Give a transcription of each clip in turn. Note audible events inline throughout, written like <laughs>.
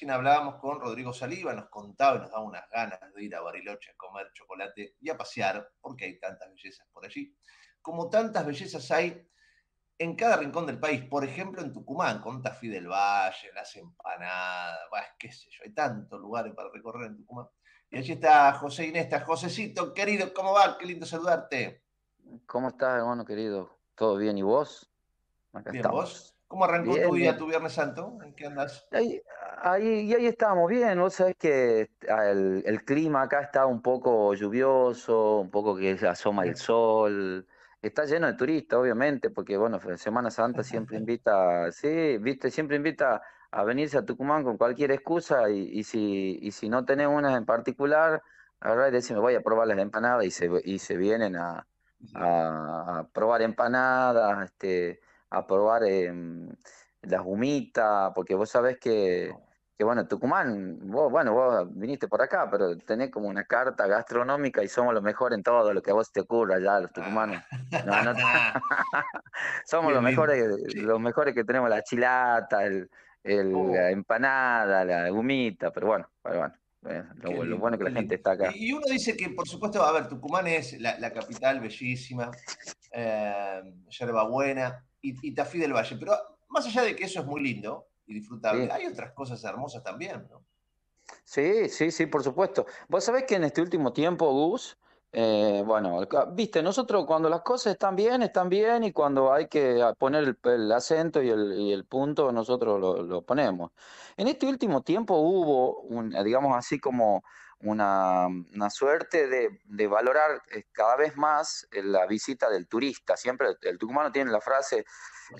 Recién hablábamos con Rodrigo Saliva, nos contaba y nos daba unas ganas de ir a Bariloche a comer chocolate y a pasear, porque hay tantas bellezas por allí. Como tantas bellezas hay en cada rincón del país, por ejemplo en Tucumán, con Tafí del Valle, las empanadas, qué sé yo, hay tantos lugares para recorrer en Tucumán. Y allí está José Inesta. Josecito, querido, ¿cómo va? Qué lindo saludarte. ¿Cómo estás, hermano querido? ¿Todo bien? ¿Y vos? ¿Bien vos? ¿Cómo arrancó tu día, tu Viernes Santo? ¿En qué andas? Ahí, ahí, ahí estábamos bien, vos sabés que ah, el, clima acá está un poco lluvioso, un poco que asoma el sol. Está lleno de turistas, obviamente, porque bueno, Semana Santa siempre <laughs> invita, sí, viste, siempre invita a venirse a Tucumán con cualquier excusa y, si, si no tenés una en particular, ahora y voy a probar las empanadas y se, y se vienen a, a probar empanadas, este, a probar em, las gumitas, porque vos sabés que, bueno, Tucumán, vos, bueno, viniste por acá, pero tenés como una carta gastronómica y somos los mejores en todo lo que a vos te ocurra ya, los tucumanos. Ah. <laughs> <laughs> somos los mejores, los mejores que tenemos la chilata, el, la oh. empanada, la gumita, pero bueno, pero bueno. Eh, lo, bueno que la gente está acá. Y uno dice que, por supuesto, a ver, Tucumán es la, capital bellísima, <laughs> eh, yerba buena, y, Tafí del Valle. Pero más allá de que eso es muy lindo y disfrutable, hay otras cosas hermosas también, ¿no? Sí, sí, sí, por supuesto. Vos sabés que en este último tiempo, Gus, eh, bueno, viste, nosotros cuando las cosas están bien, están bien, y cuando hay que poner el, acento y el, punto, nosotros lo, ponemos. En este último tiempo hubo, un, digamos así como una, suerte de, valorar eh, cada vez más eh, la visita del turista. Siempre el tucumano tiene la frase,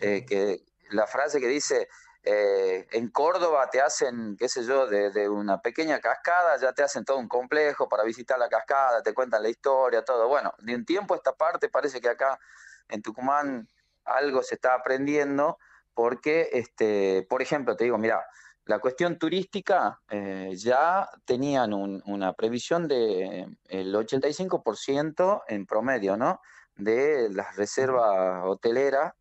eh, que, la frase que dice, en Córdoba te hacen, qué sé yo, de, una pequeña cascada, ya te hacen todo un complejo para visitar la cascada, te cuentan la historia, todo. Bueno, de un tiempo a esta parte parece que acá en Tucumán algo se está aprendiendo porque, este, por ejemplo, te digo, mira, la cuestión turística eh, ya tenían una previsión del eh, 85% en promedio, ¿no? De las reservas hoteleras.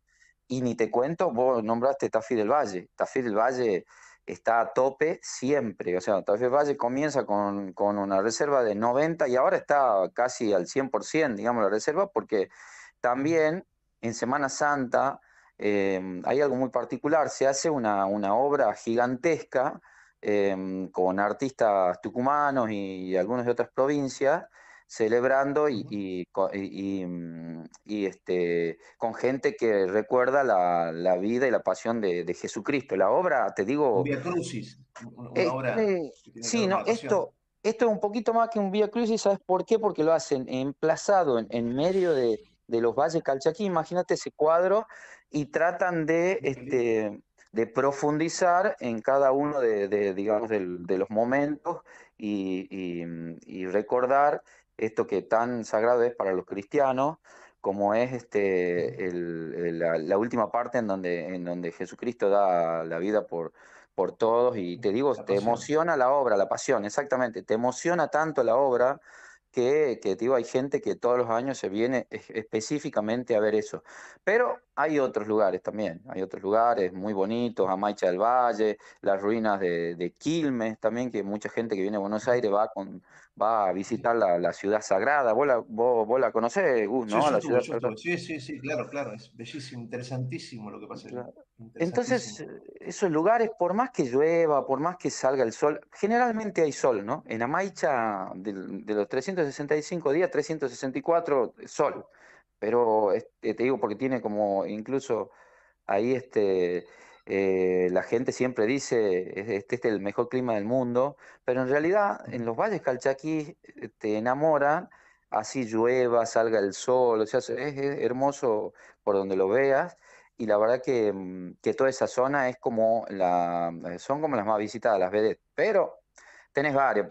Y ni te cuento, vos nombraste Tafí del Valle. Tafí del Valle está a tope siempre. O sea, Tafí del Valle comienza con, con una reserva de 90 y ahora está casi al 100%, digamos, la reserva, porque también en Semana Santa Em, hay algo muy particular, se hace una, obra gigantesca em, con artistas tucumanos y, algunos de otras provincias, celebrando y, mm, este, con gente que recuerda la, vida y la pasión de, Jesucristo. La obra, te digo... Via Crucis, este, sí, esto... Esto es un poquito más que un Via Crucis, ¿sabes por qué? Porque lo hacen emplazado en, medio de, de los valles calchaquí. Imagínate ese cuadro y tratan de, este, de profundizar en cada uno de, digamos, de, los momentos y, mm, y, recordar esto que tan sagrado es para los cristianos, como es este, el, la, última parte en donde, en donde Jesucristo da la vida por, por todos y te digo, te emociona la obra, la pasión, exactamente, te emociona tanto la obra que, digo, hay gente que todos los años se viene específicamente a ver eso. Pero hay otros lugares también, hay otros lugares muy bonitos, Amaicha del Valle, las ruinas de, Quilmes también, que mucha gente que viene a Buenos Aires va con va a visitar la, ciudad sagrada. ¿Vos la, conocés, Sí, sí, sí, claro, claro, es bellísimo, interesantísimo lo que pasa. Entonces, esos lugares, por más que llueva, por más que salga el sol, generalmente hay sol, ¿no? En Amaicha, de los 365 días, 364 sol. Pero este, te digo, porque tiene como, incluso ahí este, eh, la gente siempre dice, este, es el mejor clima del mundo, pero en realidad en los valles calchaquí eh, te enamoran, así llueva, salga el sol, o sea, es, hermoso por donde lo veas y la verdad que, mm, toda esa zona es como la, eh, son como las más visitadas, las vedettes. Pero tenés varios,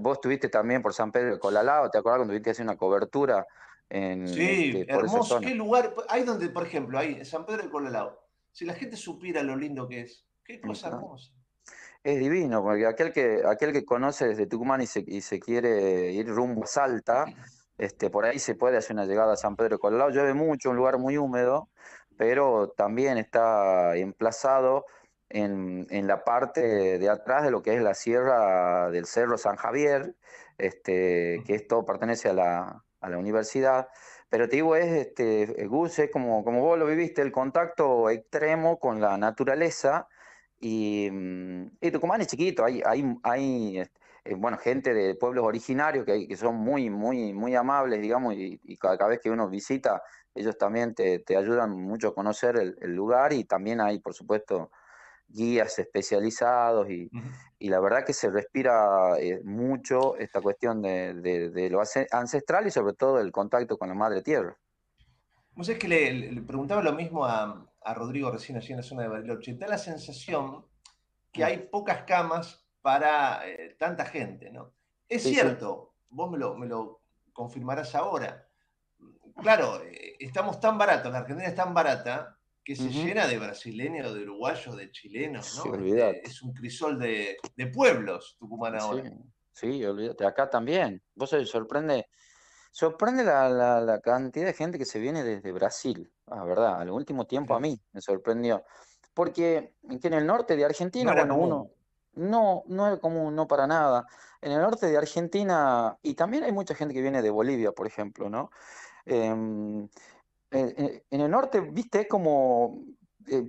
Vos estuviste también por San Pedro de Colalao, ¿te acordás cuando tuviste hacer una cobertura sí, este, hermoso, qué lugar. Pues, Hay donde, por ejemplo, en San Pedro del Colalao. Si la gente supiera lo lindo que es, qué cosa hermosa. Es divino, porque aquel que, aquel que conoce desde Tucumán y se, y se quiere ir rumbo a Salta, este, por ahí se puede hacer una llegada a San Pedro de Colalao. Llueve mucho, un lugar muy húmedo, pero también está emplazado en, en, la parte de atrás de lo que es la sierra del Cerro San Javier, este, que esto pertenece a la, a la universidad. Pero te digo, es, este, Guse, como, como vos lo viviste, el contacto extremo con la naturaleza. Y, mm, Tucumán es chiquito, hay, hay, hay este, eh, bueno, gente de pueblos originarios que, que, son muy, muy, muy amables, digamos, y, cada vez que uno visita, ellos también te, ayudan mucho a conocer el lugar y también hay, por supuesto, guías especializados y, la verdad que se respira eh, mucho esta cuestión de, lo ancestral y sobre todo el contacto con la madre tierra. Vos es que le, preguntaba lo mismo a, Rodrigo recién allí en la zona de Bariloche. Da la sensación que mm. hay pocas camas para eh, tanta gente, ¿no? Es cierto, vos me lo, confirmarás ahora. Claro, eh, estamos tan baratos, la Argentina es tan barata que se llena de brasileños, de uruguayos, de chilenos, ¿no? Este, es un crisol de, de pueblos, Tucumán ahora. Sí, olvídate, acá también. Vos sorprende, sorprende la, la, cantidad de gente que se viene desde Brasil, la ah, verdad, al último tiempo a mí me sorprendió. Porque en el norte de Argentina, no bueno, uno, no, no es común, no para nada. En el norte de Argentina, y también hay mucha gente que viene de Bolivia, por ejemplo, ¿no? Em, eh, eh, en el norte, viste, es como eh,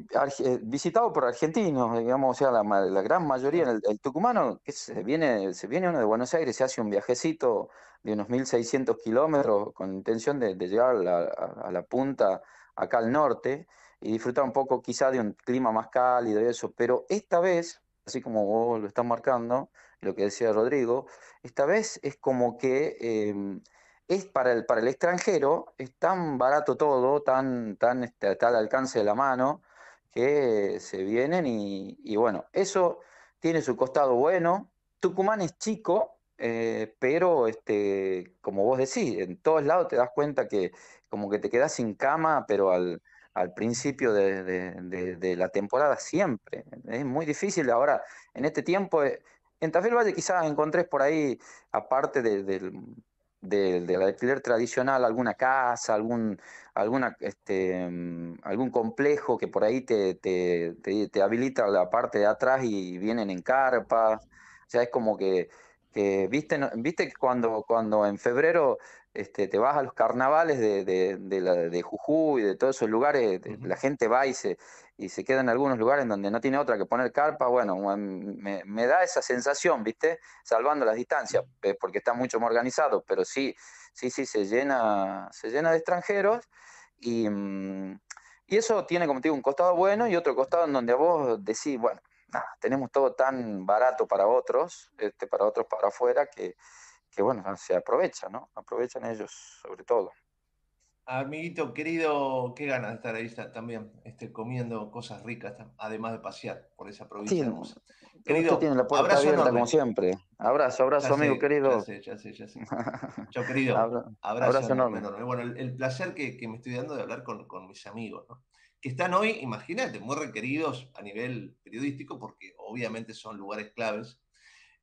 visitado por argentinos, digamos, o sea, la, gran mayoría, el, tucumano, que se viene, se viene uno de Buenos Aires, se hace un viajecito de unos 1.600 kilómetros con intención de, llegar a la, punta acá al norte y disfrutar un poco quizá de un clima más cálido y eso, pero esta vez, así como vos lo estás marcando, lo que decía Rodrigo, esta vez es como que... Em, es para el, para el extranjero, es tan barato todo, tan, tan este, al alcance de la mano, que se vienen y, bueno, eso tiene su costado bueno. Tucumán es chico, eh, pero este, como vos decís, en todos lados te das cuenta que como que te quedas sin cama, pero al, principio de, de, la temporada siempre. Es muy difícil ahora, en este tiempo... Eh, en Tafel Valle quizás encontrés por ahí, aparte del, del, la alquiler tradicional, alguna casa, algún, alguna, este, mm, algún complejo que por ahí te, te, te, habilita la parte de atrás y vienen en carpa. O sea, es como que que ¿viste, ¿Viste cuando, cuando en febrero este, te vas a los carnavales de, de, y de todos esos lugares, la gente va y se, y se queda en algunos lugares donde no tiene otra que poner carpa? Bueno, me, da esa sensación, ¿viste? Salvando las distancias, eh, porque está mucho más organizado, pero sí, sí, sí, se llena, se llena de extranjeros y... Mm, eso tiene, como te digo, un costado bueno y otro costado en donde vos decís, bueno, Nada, tenemos todo tan barato para otros, este, para otros para afuera, que, que bueno, se aprovecha, ¿no? Aprovechan ellos sobre todo. Amiguito querido, qué ganas de estar ahí también, este, comiendo cosas ricas, además de pasear por esa provincia. tiene la puerta abierta como siempre. Abrazo, abrazo, amigo querido. Ya sé, ya sé, ya sé. querido, <laughs> abrazo, enorme. Bueno, el, placer que, me estoy dando de hablar con, con mis amigos, ¿no? que están hoy, imagínate, muy requeridos a nivel periodístico, porque obviamente son lugares claves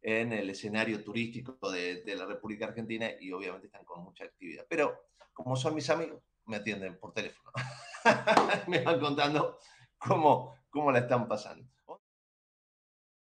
en el escenario turístico de, la República Argentina y obviamente están con mucha actividad. Pero como son mis amigos, me atienden por teléfono. <laughs> me van contando cómo, cómo la están pasando.